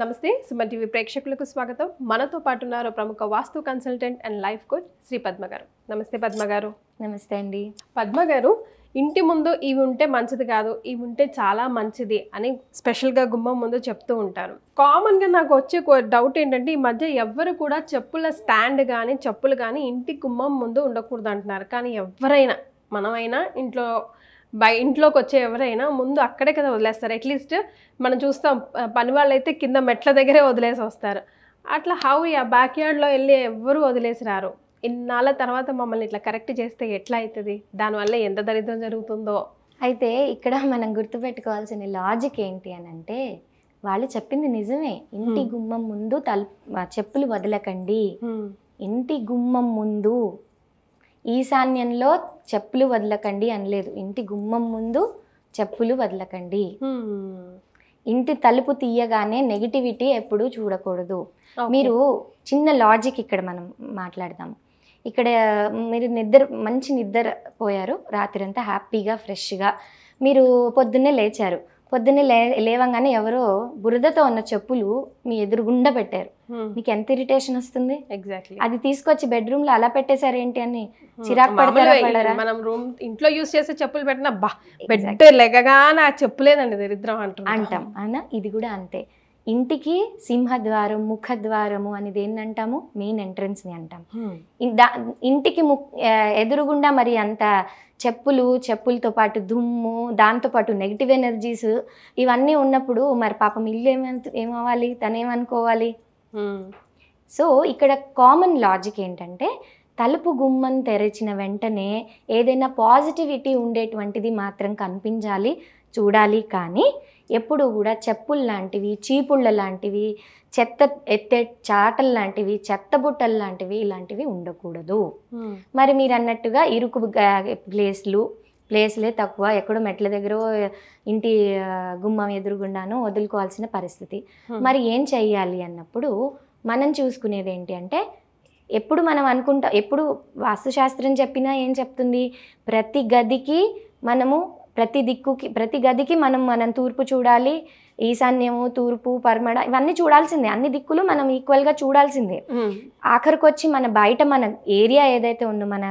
నమస్తే సుమన్ టీవీ ప్రేక్షకులకు స్వాగతం మనతో పాటు ఉన్నారు ప్రముఖ vastu consultant and life coach Shri Padma గారు నమస్తే పద్మ గారు నమస్తే అండి పద్మ గారు ఇంటి ముందు ఇవి ఉంటే మంచిది కాదు ఇవి ఉంటే చాలా మంచిది అని స్పెషల్గా గుమ్మం ముందు చెప్తూ ఉంటారు కామన్గా నాకు వచ్చే డౌట్ ఏంటంటే ఈ మధ్య ఎవ్వరు కూడా చెప్పుల స్టాండ్ కానీ చెప్పులు కానీ ఇంటి గుమ్మం ముందు ఉండకూడదు అంటున్నారు కానీ ఎవరైనా మనమైనా ఇంట్లో బయ ఇంట్లోకి వచ్చే ఎవరైనా ముందు అక్కడే కదా వదిలేస్తారు అట్లీస్ట్ మనం చూస్తాం పని అయితే కింద మెట్ల దగ్గరే వదిలేసి వస్తారు అట్లా హౌ ఆ బ్యాక్ యార్డ్లో వెళ్ళి ఎవ్వరూ వదిలేసి రారు ఇన్నాళ్ళ తర్వాత మమ్మల్ని ఇట్లా కరెక్ట్ చేస్తే ఎట్లా అవుతుంది దానివల్ల ఎంత దరిద్రం జరుగుతుందో అయితే ఇక్కడ మనం గుర్తుపెట్టుకోవాల్సిన లాజిక్ ఏంటి అని అంటే వాళ్ళు చెప్పింది నిజమే ఇంటి గుమ్మం ముందు తల్ చెప్పులు వదలకండి ఇంటి గుమ్మం ముందు ఈశాన్యంలో చెప్పులు వదలకండి అనలేదు ఇంటి గుమ్మం ముందు చెప్పులు వదలకండి ఇంటి తలుపు తీయగానే నెగిటివిటీ ఎప్పుడూ చూడకూడదు మీరు చిన్న లాజిక్ ఇక్కడ మనం మాట్లాడదాం ఇక్కడ మీరు నిద్ర మంచి నిద్ర పోయారు రాత్రంతా హ్యాపీగా ఫ్రెష్గా మీరు పొద్దున్నే లేచారు పొద్దున్నే లే లేవంగానే ఎవరో బురదతో ఉన్న చెప్పులు మీ ఎదురుగుండా పెట్టారు మీకు ఎంత ఇరిటేషన్ వస్తుంది ఎగ్జాక్ట్లీ అది తీసుకొచ్చి బెడ్రూమ్ లో అలా పెట్టేశారు ఏంటి అని hmm. చిరాకు పడతారా మనం రూమ్ ఇంట్లో యూస్ చేసే చెప్పులు పెట్టినా బా బెడ్ లెగగానే చెప్పులేదండి దరిద్రం అంటాం అంటాం అన్న ఇది కూడా అంతే ఇంటికి సింహద్వారం ముఖద్వారము అనేది ఏంటంటాము మెయిన్ ని అంటాం hmm. ఇంటికి ము ఎదురుగుండా మరి అంత చెప్పులు చెప్పులతో పాటు దుమ్ము దాంతో పాటు నెగిటివ్ ఎనర్జీస్ ఇవన్నీ ఉన్నప్పుడు మరి పాపం ఇల్లు ఏమంత ఏమవ్వాలి తనేమనుకోవాలి సో ఇక్కడ కామన్ లాజిక్ ఏంటంటే తలుపు గుమ్మం తెరచిన వెంటనే ఏదైనా పాజిటివిటీ ఉండేటువంటిది మాత్రం కనిపించాలి చూడాలి కానీ ఎప్పుడు కూడా చెప్పులు లాంటివి చీపుళ్ళ లాంటివి చెత్త ఎత్తే చాటలు లాంటివి చెత్త బుట్టలు లాంటివి ఇలాంటివి ఉండకూడదు మరి మీరు అన్నట్టుగా ఇరుకు ప్లేస్లు ప్లేస్లే తక్కువ ఎక్కడో మెట్ల దగ్గర ఇంటి గుమ్మం ఎదురుగుండాను వదులుకోవాల్సిన పరిస్థితి మరి ఏం చెయ్యాలి అన్నప్పుడు మనం చూసుకునేది ఏంటి అంటే ఎప్పుడు మనం అనుకుంటా ఎప్పుడు వాస్తుశాస్త్రం చెప్పినా ఏం చెప్తుంది ప్రతి గదికి మనము ప్రతి దిక్కుకి ప్రతి గదికి మనం మనం తూర్పు చూడాలి ఈశాన్యము తూర్పు పర్మడ ఇవన్నీ చూడాల్సిందే అన్ని దిక్కులు మనం ఈక్వల్గా చూడాల్సిందే ఆఖరికి వచ్చి మన బయట మన ఏరియా ఏదైతే ఉందో మన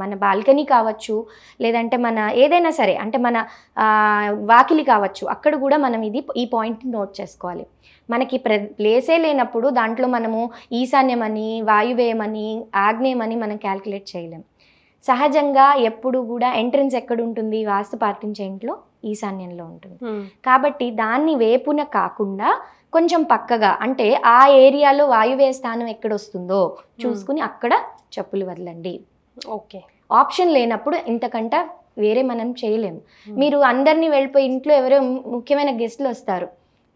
మన బాల్కనీ కావచ్చు లేదంటే మన ఏదైనా సరే అంటే మన వాకిలి కావచ్చు అక్కడ కూడా మనం ఇది ఈ పాయింట్ నోట్ చేసుకోవాలి మనకి ప్ర ప్లేసే లేనప్పుడు దాంట్లో మనము ఈశాన్యమని వాయువేయమని ఆగ్నేయమని మనం క్యాల్కులేట్ చేయలేం సహజంగా ఎప్పుడు కూడా ఎంట్రన్స్ ఎక్కడ ఉంటుంది వాస్తు పాటించే ఇంట్లో ఈశాన్యంలో ఉంటుంది కాబట్టి దాన్ని వేపున కాకుండా కొంచెం పక్కగా అంటే ఆ ఏరియాలో వాయువ్య స్థానం ఎక్కడ వస్తుందో చూసుకుని అక్కడ చెప్పులు వదలండి ఓకే ఆప్షన్ లేనప్పుడు ఇంతకంట వేరే మనం చేయలేము మీరు అందరినీ వెళ్ళిపోయి ఇంట్లో ఎవరో ముఖ్యమైన గెస్ట్లు వస్తారు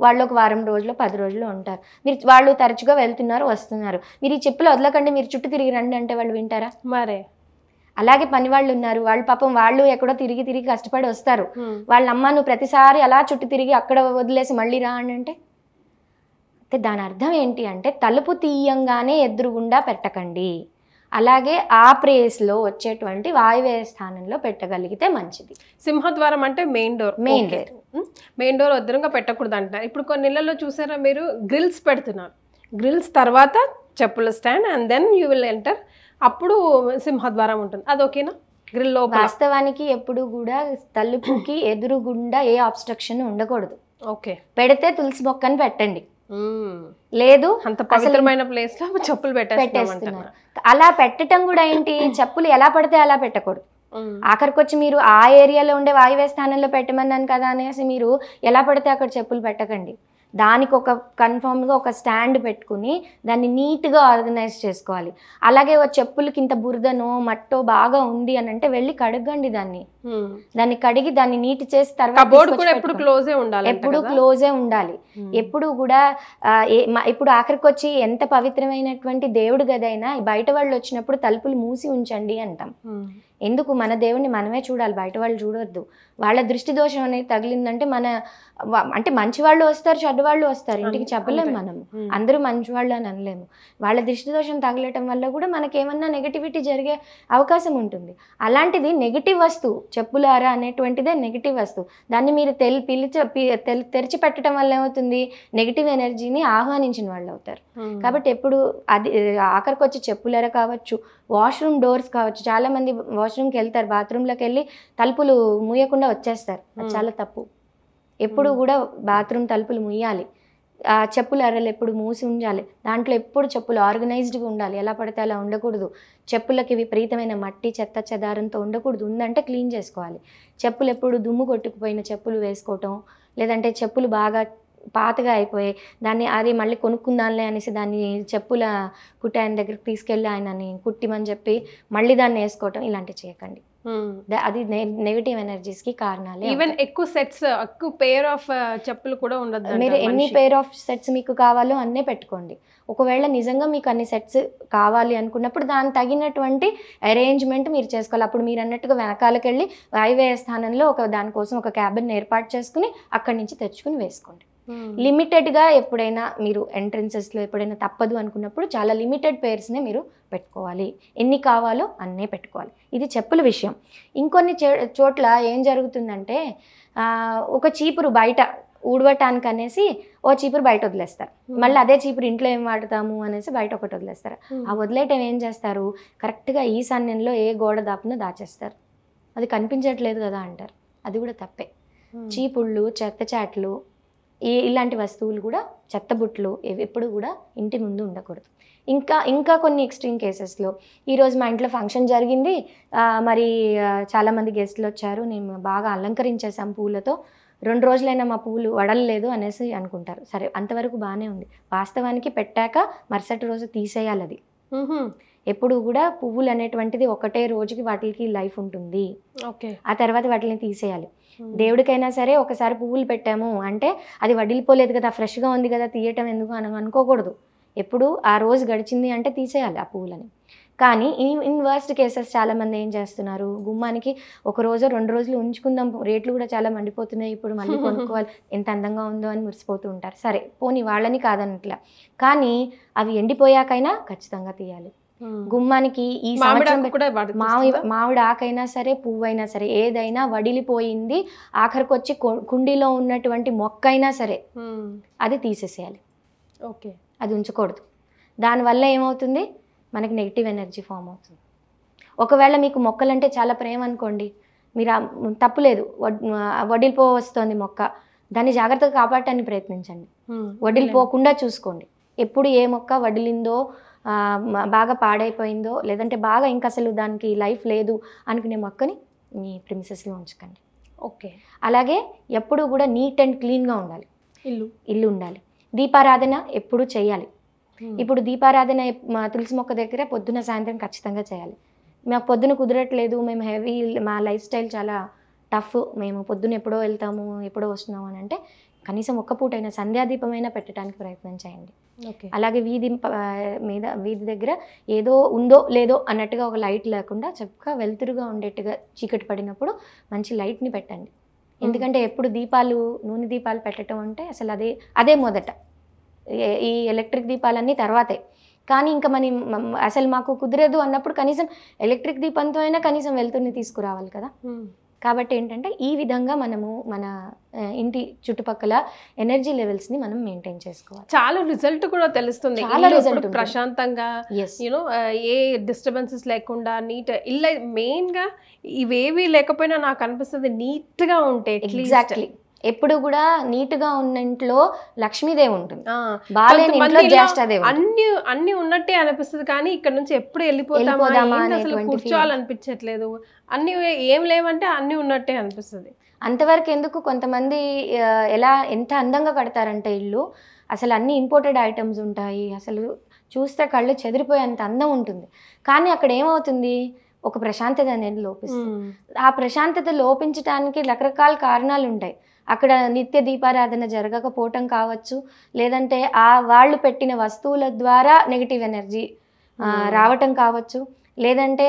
వాళ్ళు ఒక వారం రోజులు పది రోజులు ఉంటారు మీరు వాళ్ళు తరచుగా వెళ్తున్నారు వస్తున్నారు మీరు ఈ చెప్పులు వదలకండి మీరు చుట్టూ తిరిగి రండి అంటే వాళ్ళు వింటారా మరే అలాగే పని వాళ్ళు ఉన్నారు వాళ్ళు పాపం వాళ్ళు ఎక్కడో తిరిగి తిరిగి కష్టపడి వస్తారు వాళ్ళ అమ్మ నువ్వు ప్రతిసారి అలా చుట్టి తిరిగి అక్కడ వదిలేసి మళ్ళీ రా అని అంటే అయితే దాని అర్థం ఏంటి అంటే తలుపు తీయంగానే ఎదురుగుండా పెట్టకండి అలాగే ఆ ప్రేస్లో వచ్చేటువంటి వాయువ్య స్థానంలో పెట్టగలిగితే మంచిది సింహద్వారం అంటే main door main door main door వద్దరంగా పెట్టకూడదు అంటారు ఇప్పుడు కొన్ని నెలల్లో చూసారా మీరు గ్రిల్స్ పెడుతున్నారు గ్రిల్స్ తర్వాత చెప్పుల stand and then you will enter అప్పుడు సింహద్వారం ఉంటుంది అది ఓకేనా గ్రిల్ వాస్తవానికి ఎప్పుడు కూడా తలుపుకి ఎదురుగుండా ఏ ఆబ్స్ట్రక్షన్ ఉండకూడదు ఓకే పెడితే తులసి మొక్కని పెట్టండి లేదు అంత పవిత్రమైన ప్లేస్ లో చెప్పులు పెట్టేస్తున్నారు అలా పెట్టడం కూడా ఏంటి చెప్పులు ఎలా పడితే అలా పెట్టకూడదు వచ్చి మీరు ఆ ఏరియాలో ఉండే వాయువ్య స్థానంలో పెట్టమన్నాను కదా అనేసి మీరు ఎలా పడితే అక్కడ చెప్పులు పెట్టకండి దానికి ఒక కన్ఫామ్గా ఒక స్టాండ్ పెట్టుకుని దాన్ని నీట్గా ఆర్గనైజ్ చేసుకోవాలి అలాగే చెప్పులకి ఇంత బురదనో మట్టో బాగా ఉంది అని అంటే వెళ్ళి కడగండి దాన్ని దాన్ని కడిగి దాన్ని నీట్ చేసి తర్వాత ఎప్పుడు క్లోజే ఉండాలి ఎప్పుడు క్లోజే ఉండాలి ఎప్పుడు కూడా ఇప్పుడు ఆఖరికి వచ్చి ఎంత పవిత్రమైనటువంటి దేవుడు గదైనా బయట వాళ్ళు వచ్చినప్పుడు తలుపులు మూసి ఉంచండి అంటాం ఎందుకు మన దేవుడిని మనమే చూడాలి బయట వాళ్ళు చూడొద్దు వాళ్ళ దృష్టి దోషం అనేది తగిలిందంటే మన అంటే మంచి వాళ్ళు వస్తారు చెడ్డ వాళ్ళు వస్తారు ఇంటికి చెప్పలేము మనం అందరూ మంచి వాళ్ళు అని అనలేము వాళ్ళ దృష్టి దోషం తగలటం వల్ల కూడా మనకి ఏమన్నా నెగిటివిటీ జరిగే అవకాశం ఉంటుంది అలాంటిది నెగిటివ్ వస్తువు చెప్పులారా అనేటువంటిదే నెగిటివ్ వస్తువు దాన్ని మీరు తెలి పిలిచ తెరిచి పెట్టడం వల్ల ఏమవుతుంది నెగిటివ్ ఎనర్జీని ఆహ్వానించిన వాళ్ళు అవుతారు కాబట్టి ఎప్పుడు అది ఆఖరికి వచ్చి చెప్పులారా కావచ్చు వాష్రూమ్ డోర్స్ కావచ్చు చాలామంది వాష్రూమ్కి వెళ్తారు బాత్రూమ్లోకి వెళ్ళి తలుపులు మూయకుండా లేకుండా వచ్చేస్తారు అది చాలా తప్పు ఎప్పుడు కూడా బాత్రూమ్ తలుపులు ముయ్యాలి ఆ చెప్పుల అరలు ఎప్పుడు మూసి ఉండాలి దాంట్లో ఎప్పుడు చెప్పులు ఆర్గనైజ్డ్గా ఉండాలి ఎలా పడితే అలా ఉండకూడదు చెప్పులకి విపరీతమైన మట్టి చెత్త చెదారంతో ఉండకూడదు ఉందంటే క్లీన్ చేసుకోవాలి చెప్పులు ఎప్పుడు దుమ్ము కొట్టుకుపోయిన చెప్పులు వేసుకోవటం లేదంటే చెప్పులు బాగా పాతగా అయిపోయి దాన్ని అది మళ్ళీ కొనుక్కుందాంలే అనేసి దాన్ని చెప్పుల కుట్టాయన దగ్గరికి తీసుకెళ్ళి ఆయనని కుట్టిమని చెప్పి మళ్ళీ దాన్ని వేసుకోవటం ఇలాంటివి చేయకండి Hmm. అది నెగిటివ్ ఎనర్జీస్ కి కారణాలే ఈవెన్ ఎక్కువ సెట్స్ ఎక్కువ పేర్ ఆఫ్ uh, చెప్పులు కూడా ఉండదు మీరు ఎన్ని పేర్ ఆఫ్ సెట్స్ మీకు కావాలో అన్నీ పెట్టుకోండి ఒకవేళ నిజంగా మీకు అన్ని సెట్స్ కావాలి అనుకున్నప్పుడు దాని తగినటువంటి అరేంజ్మెంట్ మీరు చేసుకోవాలి అప్పుడు మీరు అన్నట్టుగా వెనకాలకెళ్ళి వాయువ్య స్థానంలో ఒక దానికోసం ఒక క్యాబిన్ ఏర్పాటు చేసుకుని అక్కడి నుంచి తెచ్చుకుని వేసుకోండి Hmm. లిమిటెడ్గా ఎప్పుడైనా మీరు ఎంట్రెన్సెస్లో ఎప్పుడైనా తప్పదు అనుకున్నప్పుడు చాలా లిమిటెడ్ పేర్స్నే మీరు పెట్టుకోవాలి ఎన్ని కావాలో అన్నే పెట్టుకోవాలి ఇది చెప్పుల విషయం ఇంకొన్ని చోట్ల ఏం జరుగుతుందంటే ఒక చీపురు బయట ఊడవటానికి అనేసి ఓ చీపురు బయట వదిలేస్తారు hmm. మళ్ళీ అదే చీపురు ఇంట్లో ఏం వాడతాము అనేసి బయట ఒకటి వదిలేస్తారు hmm. ఆ వదిలేయటం ఏం చేస్తారు కరెక్ట్గా ఈ సన్యంలో ఏ గోడ దాపునో దాచేస్తారు అది కనిపించట్లేదు కదా అంటారు అది కూడా తప్పే చీపుళ్ళు చెత్త చాట్లు ఈ ఇలాంటి వస్తువులు కూడా చెత్తబుట్లు ఎప్పుడు కూడా ఇంటి ముందు ఉండకూడదు ఇంకా ఇంకా కొన్ని ఎక్స్ట్రీమ్ కేసెస్లో ఈరోజు మా ఇంట్లో ఫంక్షన్ జరిగింది మరి చాలామంది గెస్ట్లు వచ్చారు నేను బాగా అలంకరించేసాం పూలతో రెండు రోజులైనా మా పూలు వడలలేదు అనేసి అనుకుంటారు సరే అంతవరకు బాగానే ఉంది వాస్తవానికి పెట్టాక మరుసటి రోజు తీసేయాలి అది ఎప్పుడు కూడా పువ్వులు అనేటువంటిది ఒకటే రోజుకి వాటికి లైఫ్ ఉంటుంది ఓకే ఆ తర్వాత వాటిని తీసేయాలి దేవుడికైనా సరే ఒకసారి పువ్వులు పెట్టాము అంటే అది వడిలిపోలేదు కదా ఫ్రెష్గా ఉంది కదా తీయటం ఎందుకు అని అనుకోకూడదు ఎప్పుడు ఆ రోజు గడిచింది అంటే తీసేయాలి ఆ పువ్వులని కానీ ఇన్ ఇన్ వర్స్ట్ కేసెస్ చాలామంది ఏం చేస్తున్నారు గుమ్మానికి ఒక రోజు రెండు రోజులు ఉంచుకుందాం రేట్లు కూడా చాలా మండిపోతున్నాయి ఇప్పుడు మళ్ళీ కొనుక్కోవాలి ఎంత అందంగా ఉందో అని మురిసిపోతూ ఉంటారు సరే పోనీ వాళ్ళని కాదనట్లా కానీ అవి ఎండిపోయాకైనా ఖచ్చితంగా తీయాలి గుమ్మానికి ఈ మామిడి మామిడి ఆకైనా సరే పువ్వైనా సరే ఏదైనా వడిలిపోయింది ఆఖరికి వచ్చి కుండీలో ఉన్నటువంటి మొక్క అయినా సరే అది తీసేసేయాలి ఓకే అది ఉంచకూడదు దానివల్ల ఏమవుతుంది మనకి నెగిటివ్ ఎనర్జీ ఫామ్ అవుతుంది ఒకవేళ మీకు మొక్కలంటే చాలా ప్రేమ అనుకోండి మీరు తప్పులేదు వడిలిపో వస్తుంది మొక్క దాన్ని జాగ్రత్తగా కాపాడటానికి ప్రయత్నించండి వడిలిపోకుండా చూసుకోండి ఎప్పుడు ఏ మొక్క వడిలిందో బాగా పాడైపోయిందో లేదంటే బాగా ఇంకా అసలు దానికి లైఫ్ లేదు అనుకునే మొక్కని మీ ప్రిమిసెస్లో ఉంచకండి ఓకే అలాగే ఎప్పుడు కూడా నీట్ అండ్ క్లీన్గా ఉండాలి ఇల్లు ఇల్లు ఉండాలి దీపారాధన ఎప్పుడు చేయాలి hmm. ఇప్పుడు దీపారాధన తులసి మొక్క దగ్గర పొద్దున సాయంత్రం ఖచ్చితంగా చేయాలి మాకు పొద్దున కుదరట్లేదు మేము హెవీ మా లైఫ్ స్టైల్ చాలా టఫ్ మేము పొద్దున ఎప్పుడో వెళ్తాము ఎప్పుడో వస్తున్నాము అని అంటే కనీసం ఒక్క పూటైనా సంధ్యాదీపమైనా పెట్టడానికి ప్రయత్నం చేయండి అలాగే వీధి మీద వీధి దగ్గర ఏదో ఉందో లేదో అన్నట్టుగా ఒక లైట్ లేకుండా చక్కగా వెలుతురుగా ఉండేట్టుగా చీకటి పడినప్పుడు మంచి లైట్ని పెట్టండి ఎందుకంటే ఎప్పుడు దీపాలు నూనె దీపాలు పెట్టడం అంటే అసలు అదే అదే మొదట ఈ ఎలక్ట్రిక్ దీపాలన్నీ తర్వాతే కానీ ఇంకా మనం అసలు మాకు కుదరదు అన్నప్పుడు కనీసం ఎలక్ట్రిక్ దీపంతో అయినా కనీసం వెలుతురుని తీసుకురావాలి కదా కాబట్టి ఏంటంటే ఈ విధంగా మనము మన ఇంటి చుట్టుపక్కల ఎనర్జీ లెవెల్స్ ని మనం మెయింటైన్ చేసుకోవాలి చాలా రిజల్ట్ కూడా తెలుస్తుంది చాలా రిజల్ట్ ప్రశాంతంగా యూనో ఏ డిస్టర్బెన్సెస్ లేకుండా నీట్ ఇలా మెయిన్ గా ఇవేవి లేకపోయినా నాకు అనిపిస్తుంది నీట్ గా ఉంటే ఎగ్జాక్ట్లీ ఎప్పుడు కూడా నీట్ గా ఉన్న ఇంట్లో లక్ష్మీదేవి ఉంటుంది అన్ని అన్ని ఉన్నట్టే అనిపిస్తుంది కానీ ఇక్కడ నుంచి ఎప్పుడు వెళ్ళిపోతామా అసలు అనిపించట్లేదు అన్ని ఏం లేవంటే అన్ని ఉన్నట్టే అనిపిస్తుంది అంతవరకు ఎందుకు కొంతమంది ఎలా ఎంత అందంగా కడతారంటే ఇల్లు అసలు అన్ని ఇంపోర్టెడ్ ఐటమ్స్ ఉంటాయి అసలు చూస్తే కళ్ళు చెదిరిపోయేంత అందం ఉంటుంది కానీ అక్కడ ఏమవుతుంది ఒక ప్రశాంతత అనేది లోపిస్తుంది ఆ ప్రశాంతత లోపించడానికి రకరకాల కారణాలు ఉంటాయి అక్కడ నిత్య దీపారాధన జరగకపోవటం కావచ్చు లేదంటే ఆ వాళ్ళు పెట్టిన వస్తువుల ద్వారా నెగిటివ్ ఎనర్జీ hmm. రావటం కావచ్చు లేదంటే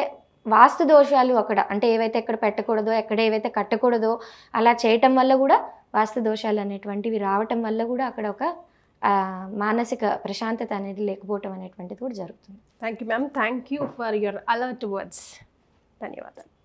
వాస్తు దోషాలు అక్కడ అంటే ఏవైతే ఎక్కడ పెట్టకూడదో ఎక్కడ ఏవైతే కట్టకూడదో అలా చేయటం వల్ల కూడా వాస్తు దోషాలు అనేటువంటివి రావటం వల్ల కూడా అక్కడ ఒక మానసిక ప్రశాంతత అనేది లేకపోవటం అనేటువంటిది కూడా జరుగుతుంది thank you ma'am thank you for your alert words ధన్యవాదాలు